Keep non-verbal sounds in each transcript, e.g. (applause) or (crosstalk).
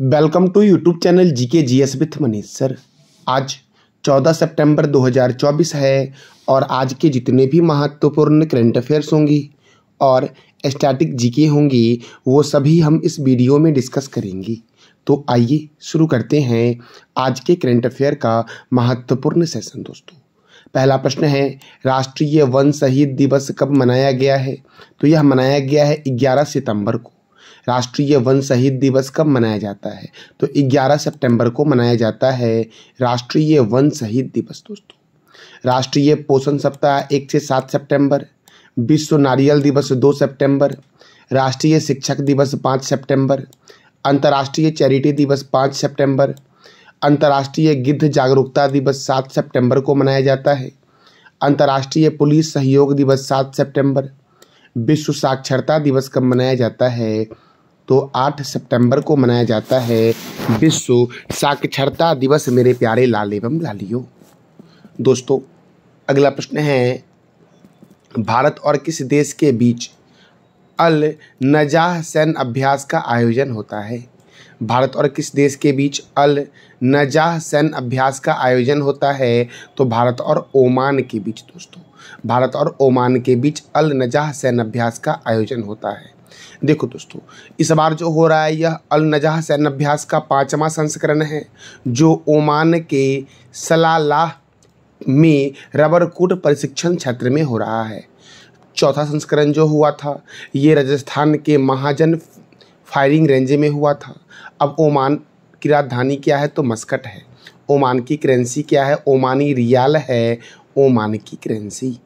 welcome to YouTube channel G K G S with Manish sir आज 14 सितंबर 2024 है और आज के जितने भी महत्वपूर्ण करंट अफेयर्स होंगी और स्टैटिक जीके होंगी वो सभी हम इस वीडियो में डिस्कस करेंगे तो आइए शुरू करते हैं आज के करंट अफेयर का महत्वपूर्ण सेशन दोस्तों पहला प्रश्न है राष्ट्रीय वन शहीद दिवस कब मनाया गया है तो यह मनाया गया है ग्यारह सितंबर को राष्ट्रीय वन शहीद दिवस कब मनाया जाता है तो 11 सितंबर को मनाया जाता है राष्ट्रीय वन शहीद दिवस दोस्तों राष्ट्रीय पोषण सप्ताह एक से सात सितंबर विश्व नारियल दिवस दो सितंबर राष्ट्रीय शिक्षक दिवस पाँच सितंबर अंतर्राष्ट्रीय चैरिटी दिवस पाँच सितंबर अंतर्राष्ट्रीय गिद्ध जागरूकता दिवस सात सितंबर को मनाया जाता है अंतर्राष्ट्रीय पुलिस सहयोग दिवस सात सितंबर विश्व साक्षरता दिवस कब मनाया जाता है तो 8 सितंबर को मनाया जाता है विश्व साक्षरता दिवस मेरे प्यारे लाल एवं लालियो दोस्तों अगला प्रश्न है भारत और किस देश के बीच अल नजाह सैन्य अभ्यास का आयोजन होता है भारत और किस देश के बीच अल नजाह सैन्य अभ्यास का आयोजन होता है तो भारत और ओमान के बीच दोस्तों भारत और ओमान के बीच अल नजाह सैन्य अभ्यास का आयोजन होता है देखो दोस्तों इस बार जो हो रहा है यह अल सैन्य अभ्यास का पाँचवा संस्करण है जो ओमान के सलालाह में रबरकूट प्रशिक्षण क्षेत्र में हो रहा है चौथा संस्करण जो हुआ था ये राजस्थान के महाजन फायरिंग रेंज में हुआ था अब ओमान की राजधानी क्या है तो मस्कट है ओमान की करेंसी क्या है ओमानी रियाल है ओमान की करेंसी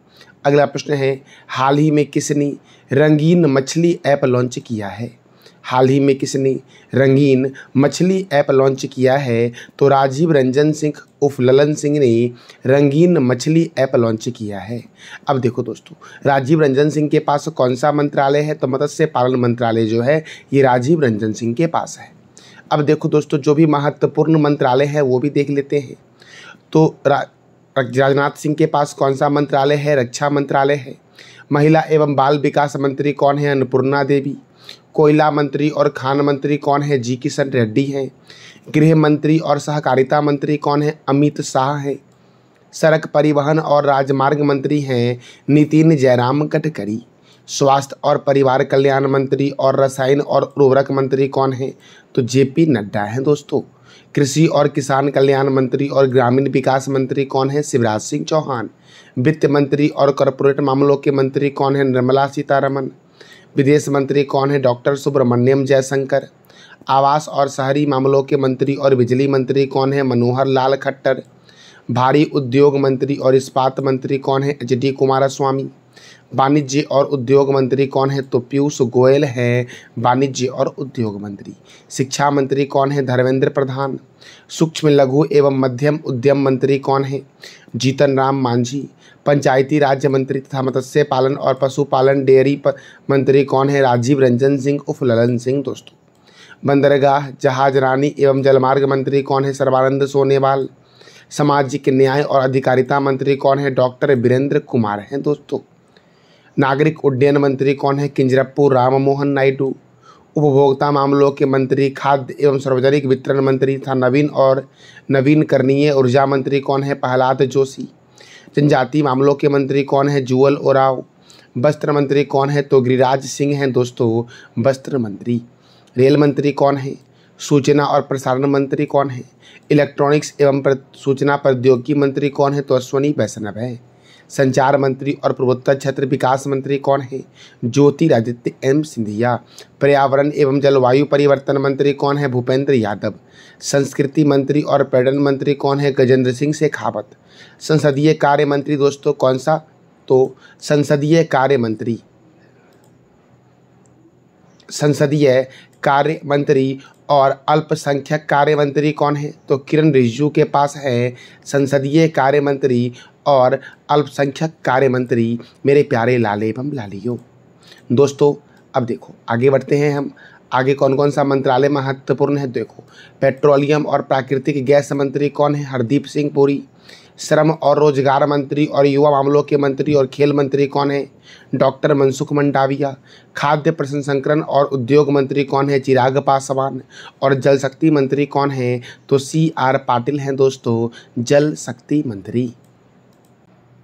अगला प्रश्न है हाल ही में किसने रंगीन मछली ऐप लॉन्च किया है हाल ही में किसने रंगीन मछली ऐप लॉन्च किया है तो राजीव रंजन सिंह उफ ललन सिंह ने रंगीन मछली ऐप लॉन्च किया है अब देखो दोस्तों राजीव रंजन सिंह के पास कौन सा मंत्रालय है तो मत्स्य पालन मंत्रालय जो है ये राजीव रंजन सिंह के पास है अब देखो दोस्तों जो भी महत्वपूर्ण मंत्रालय है वो भी देख लेते हैं तो राजनाथ सिंह के पास कौन सा मंत्रालय है रक्षा मंत्रालय है महिला एवं बाल विकास मंत्री कौन है अन्नपूर्णा देवी कोयला मंत्री और खान मंत्री कौन है जी किशन रेड्डी हैं गृह मंत्री और सहकारिता मंत्री कौन है अमित शाह हैं सड़क परिवहन और राजमार्ग मंत्री हैं नितिन जयराम गडकरी स्वास्थ्य और परिवार कल्याण मंत्री और रसायन और उर्वरक मंत्री कौन हैं तो जेपी नड्डा हैं दोस्तों कृषि और किसान कल्याण मंत्री और ग्रामीण विकास मंत्री कौन हैं शिवराज सिंह चौहान वित्त मंत्री और कॉरपोरेट मामलों के मंत्री कौन हैं निर्मला सीतारमन विदेश मंत्री कौन है डॉक्टर सुब्रमण्यम जयशंकर आवास और शहरी मामलों के मंत्री और बिजली मंत्री कौन है मनोहर लाल खट्टर भारी उद्योग मंत्री और इस्पात मंत्री कौन है एच डी कुमारस्वामी वाणिज्य और उद्योग मंत्री कौन है तो पीयूष गोयल हैं वाणिज्य और उद्योग मंत्री शिक्षा मंत्री कौन है धर्मेंद्र प्रधान सूक्ष्म लघु एवं मध्यम उद्यम मंत्री कौन है जीतन राम मांझी पंचायती राज्य मंत्री तथा मत्स्य पालन और पशुपालन डेयरी मंत्री कौन है राजीव रंजन सिंह उर्फ ललन सिंह दोस्तों बंदरगाह जहाज रानी एवं जलमार्ग मंत्री कौन है सर्वानंद सोनेवाल सामाजिक न्याय और अधिकारिता मंत्री कौन है डॉक्टर वीरेंद्र कुमार हैं दोस्तों नागरिक उड्डयन मंत्री कौन है किंजरप्पू राममोहन नायडू उपभोक्ता मामलों के मंत्री खाद्य एवं सार्वजनिक वितरण मंत्री तथा नवीन और नवीन करणीय ऊर्जा मंत्री कौन है प्रहलाद जोशी जनजाति मामलों के मंत्री कौन है जुअल ओराव वस्त्र मंत्री कौन है तो गिरिराज सिंह हैं दोस्तों वस्त्र मंत्री रेल मंत्री कौन है सूचना और प्रसारण मंत्री कौन है इलेक्ट्रॉनिक्स एवं सूचना प्रौद्योगिकी मंत्री कौन है तो अश्वनी वैष्णव है संचार मंत्री और पूर्वोत्तर क्षेत्र विकास मंत्री कौन है ज्योतिरादित्य एम सिंधिया पर्यावरण एवं जलवायु परिवर्तन मंत्री कौन है भूपेंद्र यादव संस्कृति मंत्री और पर्यटन मंत्री कौन है गजेंद्र सिंह शेखावत संसदीय कार्य मंत्री दोस्तों कौन सा तो संसदीय कार्य मंत्री संसदीय कार्य मंत्री और अल्पसंख्यक कार्य मंत्री कौन है तो किरण रिजिजू के पास है संसदीय कार्य मंत्री और अल्पसंख्यक कार्य मंत्री मेरे प्यारे लाले बम लालियो दोस्तों अब देखो आगे बढ़ते हैं हम आगे कौन कौन सा मंत्रालय महत्वपूर्ण है देखो पेट्रोलियम और प्राकृतिक गैस मंत्री कौन है हरदीप सिंह पुरी श्रम और रोजगार मंत्री और युवा मामलों के मंत्री और खेल मंत्री कौन है डॉक्टर मनसुख मंडाविया खाद्य प्रसंस्करण और उद्योग मंत्री कौन है चिराग पासवान और जल शक्ति मंत्री कौन है तो सी आर पाटिल हैं दोस्तों जल शक्ति मंत्री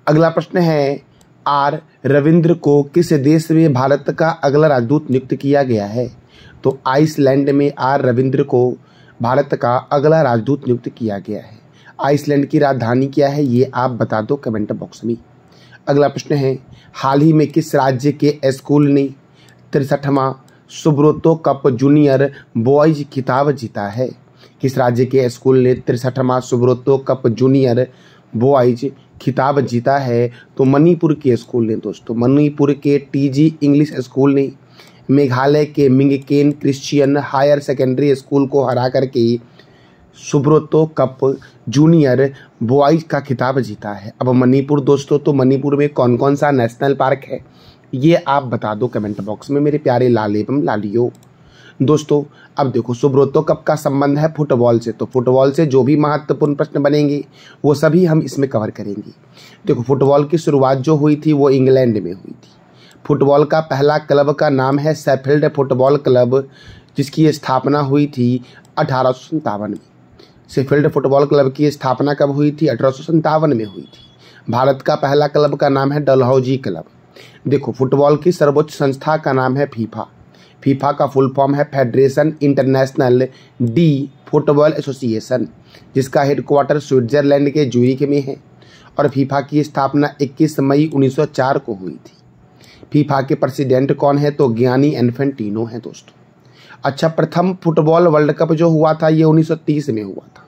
अगला प्रश्न है आर रविंद्र को किस देश में भारत का अगला राजदूत नियुक्त किया गया है तो आइसलैंड में आर रविंद्र को भारत का अगला राजदूत नियुक्त किया गया है आइसलैंड की राजधानी क्या है ये आप बता दो कमेंट बॉक्स में अगला प्रश्न है हाल ही में किस राज्य के स्कूल ने तिरसठवां सुब्रोतो कप जूनियर बॉयज खिताब जीता है किस राज्य के स्कूल ने तिरसठवां सुब्रोतो कप जूनियर बॉयज खिताब जीता है तो मणिपुर के स्कूल ने दोस्तों तो मणिपुर के टीजी इंग्लिश स्कूल ने मेघालय के Mingken Christian higher secondary school को हरा करके सुब्रतो कप जूनियर बॉयज का खिताब जीता है अब मणिपुर दोस्तों तो मणिपुर में कौन कौन सा नेशनल पार्क है ये आप बता दो कमेंट बॉक्स में मेरे प्यारे लाल एवं लालियो दोस्तों अब देखो सुब्रोतो कप का संबंध है फुटबॉल से तो फुटबॉल से जो भी महत्वपूर्ण प्रश्न बनेंगे वो सभी हम इसमें कवर करेंगे देखो फुटबॉल की शुरुआत जो हुई थी वो इंग्लैंड में हुई थी फुटबॉल का पहला क्लब का नाम है सेफिल्ड फुटबॉल क्लब जिसकी स्थापना हुई थी अठारह में सेफिल्ड फुटबॉल क्लब की स्थापना कब हुई थी अठारह में हुई थी भारत का पहला क्लब का नाम है डलहौजी क्लब देखो फुटबॉल की सर्वोच्च संस्था का नाम है फीफा फीफा का फुल फॉर्म है federation international de football association जिसका हेडक्वार्टर स्विट्जरलैंड के जूरिक में है और फीफा की स्थापना 21 मई 1904 को हुई थी फीफा के प्रेसिडेंट कौन है तो ज्ञानी एनफेंटिनो है दोस्तों अच्छा प्रथम फुटबॉल वर्ल्ड कप जो हुआ था ये 1930 में हुआ था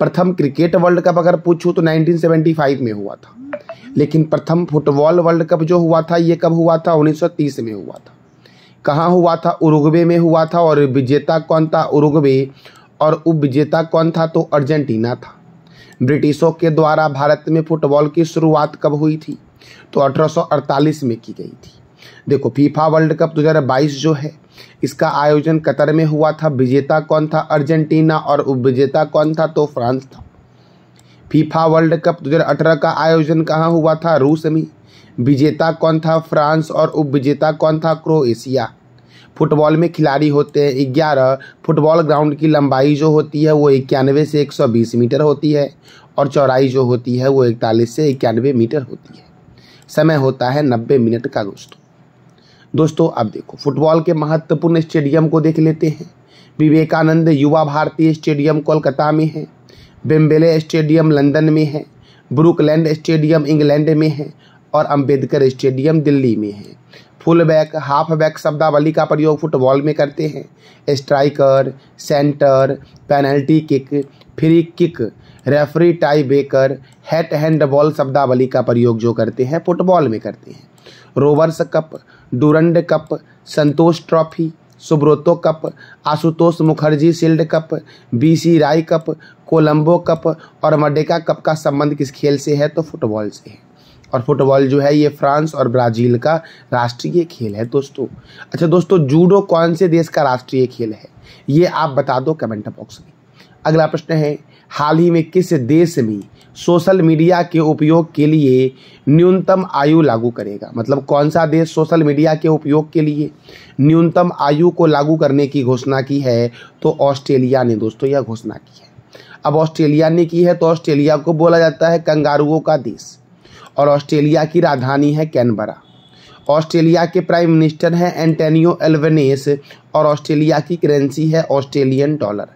प्रथम क्रिकेट वर्ल्ड कप अगर पूछूँ तो 1975 में हुआ था लेकिन प्रथम फुटबॉल वर्ल्ड कप जो हुआ था ये कब हुआ था 1930 में हुआ था कहाँ हुआ था उरुग्वे में हुआ था और विजेता कौन था उरुग्वे और उप विजेता कौन था तो अर्जेंटीना था ब्रिटिशों के द्वारा भारत में फुटबॉल की शुरुआत कब हुई थी तो 1848 में की गई थी देखो फीफा वर्ल्ड कप 2022 जो है इसका आयोजन कतर में हुआ था विजेता कौन था अर्जेंटीना और उप विजेता कौन था तो फ्रांस था फीफा वर्ल्ड कप 2018 का आयोजन कहाँ हुआ था रूस में विजेता कौन था फ्रांस और उप विजेता कौन था क्रोएशिया फुटबॉल में खिलाड़ी होते हैं ग्यारह फुटबॉल ग्राउंड की लंबाई जो होती है वो इक्यानवे से एक सौ बीस मीटर होती है और चौड़ाई जो होती है वो इकतालीस से इक्यानवे मीटर होती है समय होता है नब्बे मिनट का दोस्तों दोस्तों अब देखो फुटबॉल के महत्वपूर्ण स्टेडियम को देख लेते हैं विवेकानंद युवा भारती स्टेडियम कोलकाता में है बेम्बेले स्टेडियम लंदन में है ब्रुकलैंड स्टेडियम इंग्लैंड में है और अंबेडकर स्टेडियम दिल्ली में है फुल बैक हाफ बैक शब्दावली का प्रयोग फुटबॉल में करते हैं striker centre penalty kick free kick referee tie breaker hat hand ball शब्दावली का प्रयोग जो करते हैं फुटबॉल में करते हैं Rovers Cup Durand Cup Santosh trophy Subroto Cup Ashutosh Mukherjee shield cup BC Roy cup Colombo cup और मडेका कप का संबंध किस खेल से है तो फुटबॉल से है और फुटबॉल जो है ये फ्रांस और ब्राज़ील का राष्ट्रीय खेल है दोस्तों अच्छा दोस्तों जूडो कौन से देश का राष्ट्रीय खेल है ये आप बता दो कमेंट बॉक्स में अगला प्रश्न है हाल ही में किस देश में सोशल मीडिया के उपयोग के लिए न्यूनतम आयु लागू करेगा मतलब कौन सा देश सोशल मीडिया के उपयोग के लिए न्यूनतम आयु को लागू करने की घोषणा की है तो ऑस्ट्रेलिया ने दोस्तों यह घोषणा की है अब ऑस्ट्रेलिया ने की है तो ऑस्ट्रेलिया को बोला जाता है कंगारुओं का देश और ऑस्ट्रेलिया की राजधानी है कैनबरा ऑस्ट्रेलिया के प्राइम मिनिस्टर हैं एंटेनियो एल्वेनेस और ऑस्ट्रेलिया की करेंसी है ऑस्ट्रेलियन डॉलर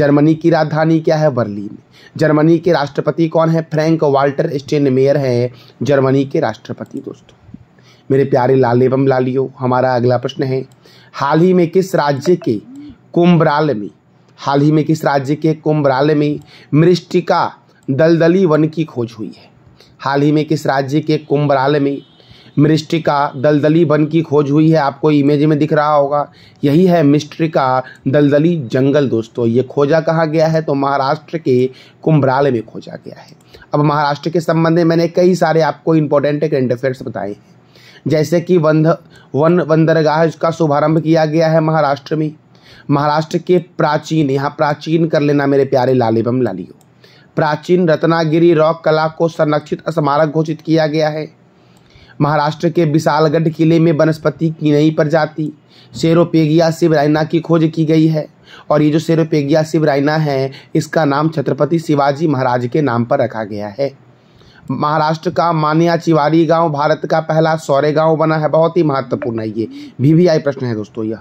जर्मनी की राजधानी क्या है बर्लिन जर्मनी के राष्ट्रपति कौन है फ्रैंक वाल्टर स्टेनमेयर हैं जर्मनी के राष्ट्रपति दोस्तों मेरे प्यारे लाल एवं लालियो हमारा अगला प्रश्न है हाल ही में किस राज्य के कुम्बराल में हाल ही में किस राज्य के कुम्बराल में मृष्टिका दलदली वन की खोज हुई है हाल ही में किस राज्य के कुंभराल में मिस्ट्रिका दलदली वन की खोज हुई है आपको इमेज में दिख रहा होगा यही है मिस्ट्रिका दलदली जंगल दोस्तों ये खोजा कहाँ गया है तो महाराष्ट्र के कुंभराल में खोजा गया है अब महाराष्ट्र के संबंध में मैंने कई सारे आपको इंपॉर्टेंट एक अफेयर्स बताए हैं जैसे कि वंध वन बंदरगाह का शुभारंभ किया गया है महाराष्ट्र में महाराष्ट्र के प्राचीन यहाँ प्राचीन कर लेना मेरे प्यारे लालिबम लालियो प्राचीन रत्नागिरी रॉक कला को संरक्षित स्मारक घोषित किया गया है महाराष्ट्र के विशालगढ़ किले में वनस्पति की नई प्रजाति सेरोपेगिया शिवरायना की खोज की गई है और ये जो सेरोपेगिया शिवरायना है इसका नाम छत्रपति शिवाजी महाराज के नाम पर रखा गया है महाराष्ट्र का मानिया चिवारी गांव भारत का पहला सौरे गांव बना है बहुत ही महत्वपूर्ण है ये वीवीआई प्रश्न है दोस्तों यह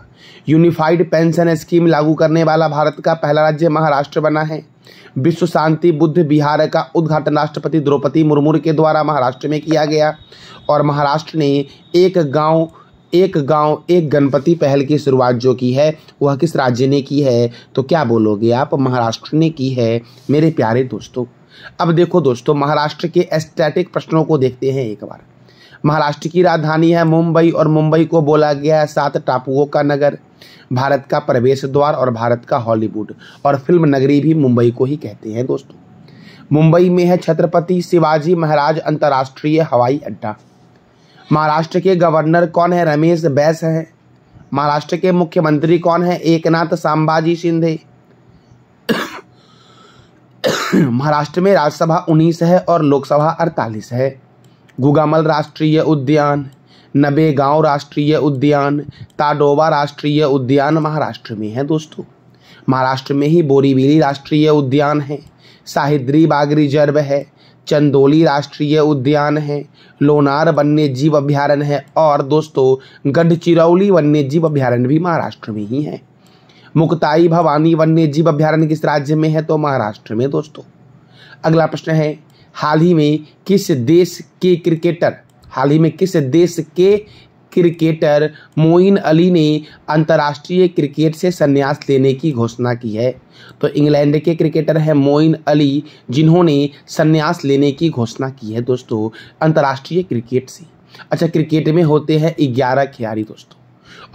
यूनिफाइड पेंशन स्कीम लागू करने वाला भारत का पहला राज्य महाराष्ट्र बना है विश्व शांति बुद्ध बिहार का उद्घाटन राष्ट्रपति द्रौपदी मुर्मू के द्वारा महाराष्ट्र में किया गया और महाराष्ट्र ने एक गाँव एक गांव एक गणपति पहल की शुरुआत जो की है वह किस राज्य ने की है तो क्या बोलोगे आप महाराष्ट्र ने की है मेरे प्यारे दोस्तों अब देखो दोस्तों महाराष्ट्र के एस्टेटिक प्रश्नों को देखते हैं एक बार महाराष्ट्र की राजधानी है मुंबई और मुंबई को बोला गया है सात टापुओं का नगर भारत का प्रवेश द्वार और भारत का हॉलीवुड और फिल्म नगरी भी मुंबई को ही कहते हैं दोस्तों मुंबई में है छत्रपति शिवाजी महाराज अंतर्राष्ट्रीय हवाई अड्डा महाराष्ट्र के गवर्नर कौन है रमेश बैस हैं महाराष्ट्र के मुख्यमंत्री कौन है एकनाथ सांबाजी शिंदे (clears throat) महाराष्ट्र में राज्यसभा उन्नीस है और लोकसभा अड़तालीस है गुगामल राष्ट्रीय उद्यान नबेगांव राष्ट्रीय उद्यान ताडोबा राष्ट्रीय उद्यान महाराष्ट्र में है दोस्तों महाराष्ट्र में ही बोरीवीली राष्ट्रीय उद्यान है साहिद्री बाग रिजर्व है चंदोली राष्ट्रीय उद्यान है लोनार वन्य जीव अभ्यारण्य है और दोस्तों गढ़चिरौली वन्य जीव अभ्यारण्य भी महाराष्ट्र में ही है मुक्ताई भवानी वन्य जीव अभ्यारण्य किस राज्य में है तो महाराष्ट्र में दोस्तों अगला प्रश्न है हाल ही में किस देश के क्रिकेटर हाल ही में किस देश के क्रिकेटर मोइन अली ने अंतर्राष्ट्रीय क्रिकेट से संन्यास लेने की घोषणा की है तो इंग्लैंड के क्रिकेटर हैं मोइन अली जिन्होंने संन्यास लेने की घोषणा की है दोस्तों अंतर्राष्ट्रीय क्रिकेट से अच्छा क्रिकेट में होते हैं ग्यारह खिलाड़ी दोस्तों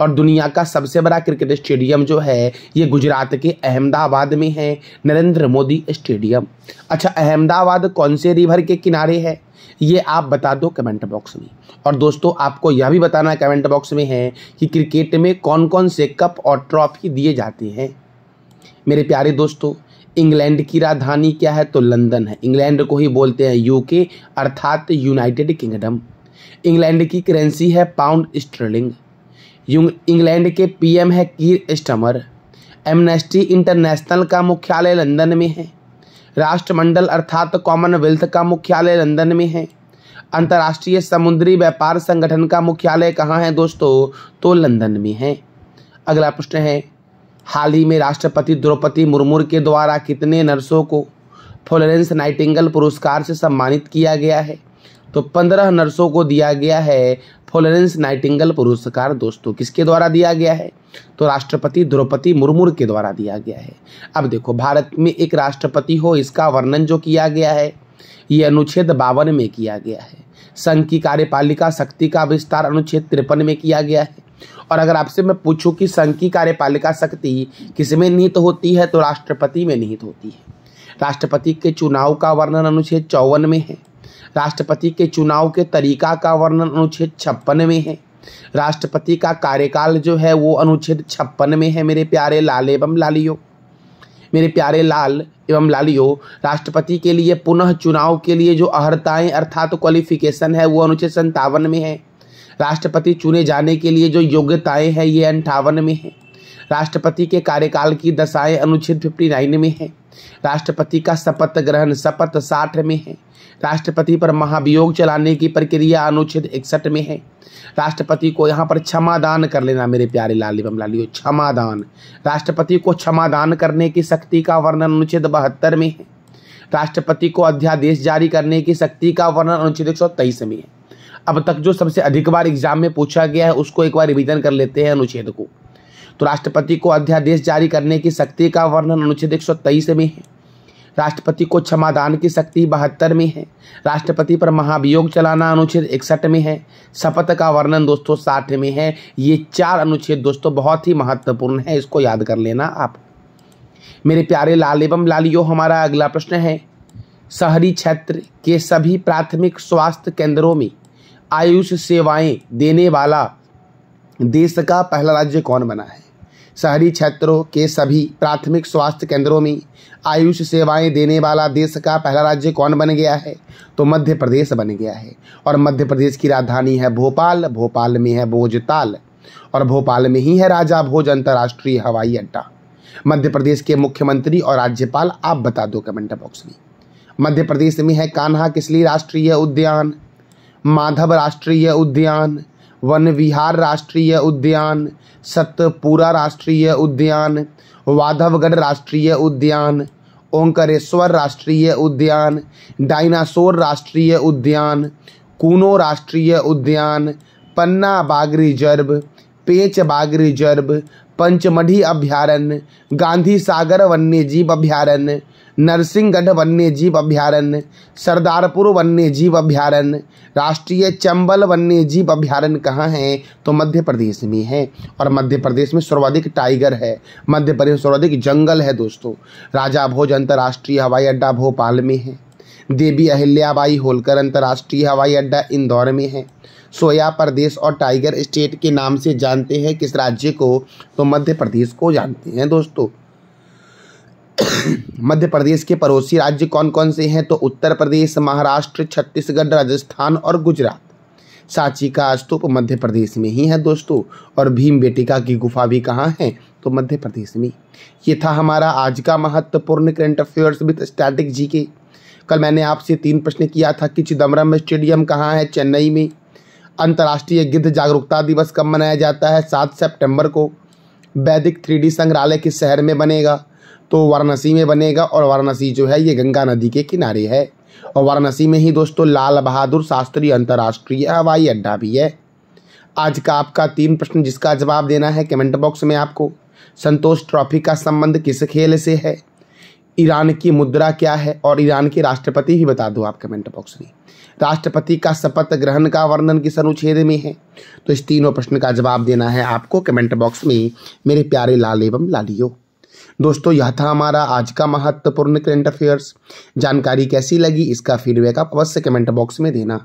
और दुनिया का सबसे बड़ा क्रिकेट स्टेडियम जो है ये गुजरात के अहमदाबाद में है नरेंद्र मोदी स्टेडियम अच्छा अहमदाबाद कौन से रिवर के किनारे है ये आप बता दो कमेंट बॉक्स में और दोस्तों आपको यह भी बताना कमेंट बॉक्स में है कि क्रिकेट में कौन कौन से कप और ट्रॉफी दिए जाते हैं मेरे प्यारे दोस्तों इंग्लैंड की राजधानी क्या है तो लंदन है इंग्लैंड को ही बोलते हैं यूके अर्थात यूनाइटेड किंगडम इंग्लैंड की करेंसी है पाउंड स्टर्लिंग इंग्लैंड के पीएम है कीर स्टमर एमनेस्टी इंटरनेशनल का मुख्यालय लंदन में है राष्ट्रमंडल अर्थात कॉमनवेल्थ का मुख्यालय लंदन में है अंतर्राष्ट्रीय समुद्री व्यापार संगठन का मुख्यालय कहाँ है दोस्तों तो लंदन में है अगला प्रश्न है हाल ही में राष्ट्रपति द्रौपदी मुर्मू के द्वारा कितने नर्सों को फ्लोरेंस नाइटिंगल पुरस्कार से सम्मानित किया गया है तो पंद्रह नर्सों को दिया गया है फ्लोरेंस नाइटिंगल पुरस्कार दोस्तों किसके द्वारा दिया गया है तो राष्ट्रपति द्रौपदी मुर्मू के द्वारा दिया गया है अब देखो भारत में एक राष्ट्रपति हो इसका वर्णन जो किया गया है ये अनुच्छेद बावन में किया गया है संघ की कार्यपालिका शक्ति का विस्तार अनुच्छेद तिरपन में किया गया है और अगर आपसे मैं पूछूं कि संघ की कार्यपालिका शक्ति किसमें निहित तो होती है तो राष्ट्रपति में निहित तो होती है राष्ट्रपति के चुनाव का वर्णन अनुच्छेद चौवन में है राष्ट्रपति के चुनाव के तरीका का वर्णन अनुच्छेद छप्पन में है राष्ट्रपति का कार्यकाल जो है वो अनुच्छेद छप्पन में है मेरे प्यारे लाल एवं लालियो मेरे प्यारे लाल एवं लालियो राष्ट्रपति के लिए पुनः चुनाव के लिए जो अर्हताएं अर्थात तो क्वालिफिकेशन है वो अनुच्छेद संतावन में है राष्ट्रपति चुने जाने के लिए जो योग्यताएं हैं ये अंठावन में है राष्ट्रपति के कार्यकाल की दशाएं अनुच्छेद फिफ्टी नाइन में है राष्ट्रपति का शपथ ग्रहण शपथ साठ में है राष्ट्रपति पर महाभियोग चलाने की प्रक्रिया अनुच्छेद इकसठ में है राष्ट्रपति को यहाँ पर क्षमा दान कर लेना मेरे प्यारे लाल एवं लालियो क्षमा दान राष्ट्रपति को क्षमा दान करने की शक्ति का वर्णन अनुच्छेद बहत्तर में है राष्ट्रपति को अध्यादेश जारी करने की शक्ति का वर्णन अनुच्छेद एक में है अब तक जो सबसे अधिक बार एग्जाम में पूछा गया है उसको एक बार रिविजन कर लेते हैं अनुच्छेद को तो राष्ट्रपति को अध्यादेश जारी करने की शक्ति का वर्णन अनुच्छेद एक में है राष्ट्रपति को क्षमादान की शक्ति बहत्तर में है राष्ट्रपति पर महाभियोग चलाना अनुच्छेद इकसठ में है शपथ का वर्णन दोस्तों साठ में है ये चार अनुच्छेद दोस्तों बहुत ही महत्वपूर्ण है इसको याद कर लेना आप मेरे प्यारे लाल एवं लालियो हमारा अगला प्रश्न है शहरी क्षेत्र के सभी प्राथमिक स्वास्थ्य केंद्रों में आयुष सेवाएं देने वाला देश का पहला राज्य कौन बना है शहरी क्षेत्रों के सभी प्राथमिक स्वास्थ्य केंद्रों में आयुष सेवाएं देने वाला देश का पहला राज्य कौन बन गया है तो मध्य प्रदेश बन गया है और मध्य प्रदेश की राजधानी है भोपाल भोपाल में है भोजताल और भोपाल में ही है राजा भोज अंतर्राष्ट्रीय हवाई अड्डा मध्य प्रदेश के मुख्यमंत्री और राज्यपाल आप बता दो कमेंट बॉक्स में मध्य प्रदेश में है कान्हा किसली राष्ट्रीय उद्यान माधव राष्ट्रीय उद्यान वन विहार राष्ट्रीय उद्यान सतपुरा राष्ट्रीय उद्यान वाधवगढ़ राष्ट्रीय उद्यान ओंकारेश्वर राष्ट्रीय उद्यान डायनासोर राष्ट्रीय उद्यान कूनो राष्ट्रीय उद्यान पन्ना बाघ रिजर्व पेच बाघ रिजर्व पंचमढ़ी अभ्यारण्य गांधी सागर वन्यजीव अभ्यारण्य नरसिंहगढ़ वन्य जीव अभ्यारण्य सरदारपुर वन्य जीव अभ्यारण्य राष्ट्रीय चंबल वन्य जीव अभ्यारण्य कहाँ है तो मध्य प्रदेश में है और मध्य प्रदेश में सर्वाधिक टाइगर है मध्य प्रदेश में सर्वाधिक जंगल है दोस्तों राजा भोज अंतर्राष्ट्रीय हवाई अड्डा भोपाल में है देवी अहिल्याबाई होलकर अंतर्राष्ट्रीय हवाई अड्डा इंदौर में है सोया प्रदेश और टाइगर स्टेट के नाम से जानते हैं किस राज्य को तो मध्य प्रदेश को जानते हैं दोस्तों (coughs) मध्य प्रदेश के पड़ोसी राज्य कौन कौन से हैं तो उत्तर प्रदेश महाराष्ट्र छत्तीसगढ़ राजस्थान और गुजरात सांची का स्तूप मध्य प्रदेश में ही है दोस्तों और भीम बेटिका की गुफा भी कहाँ है तो मध्य प्रदेश में ये था हमारा आज का महत्वपूर्ण current affairs with static G K कल मैंने आपसे तीन प्रश्न किया था कि चिदम्बरम स्टेडियम कहाँ है चेन्नई में अंतर्राष्ट्रीय गिद्ध जागरूकता दिवस कब मनाया जाता है सात सेप्टेम्बर को वैदिक थ्री संग्रहालय किस शहर में बनेगा तो वाराणसी में बनेगा और वाराणसी जो है ये गंगा नदी के किनारे है और वाराणसी में ही दोस्तों लाल बहादुर शास्त्री अंतर्राष्ट्रीय हवाई अड्डा भी है आज का आपका तीन प्रश्न जिसका जवाब देना है कमेंट बॉक्स में आपको संतोष ट्रॉफी का संबंध किस खेल से है ईरान की मुद्रा क्या है और ईरान के राष्ट्रपति भी बता दो आप कमेंट बॉक्स में राष्ट्रपति का शपथ ग्रहण का वर्णन किस अनुच्छेद में है तो इस तीनों प्रश्न का जवाब देना है आपको कमेंट बॉक्स में मेरे प्यारे लाल एवं लालियो दोस्तों यह था हमारा आज का महत्वपूर्ण करंट अफेयर्स जानकारी कैसी लगी इसका फीडबैक आप अवश्य कमेंट बॉक्स में देना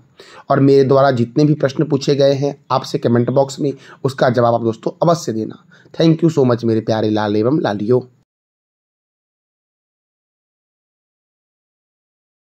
और मेरे द्वारा जितने भी प्रश्न पूछे गए हैं आपसे कमेंट बॉक्स में उसका जवाब आप दोस्तों अवश्य देना थैंक यू सो मच मेरे प्यारे लाल एवं लालियो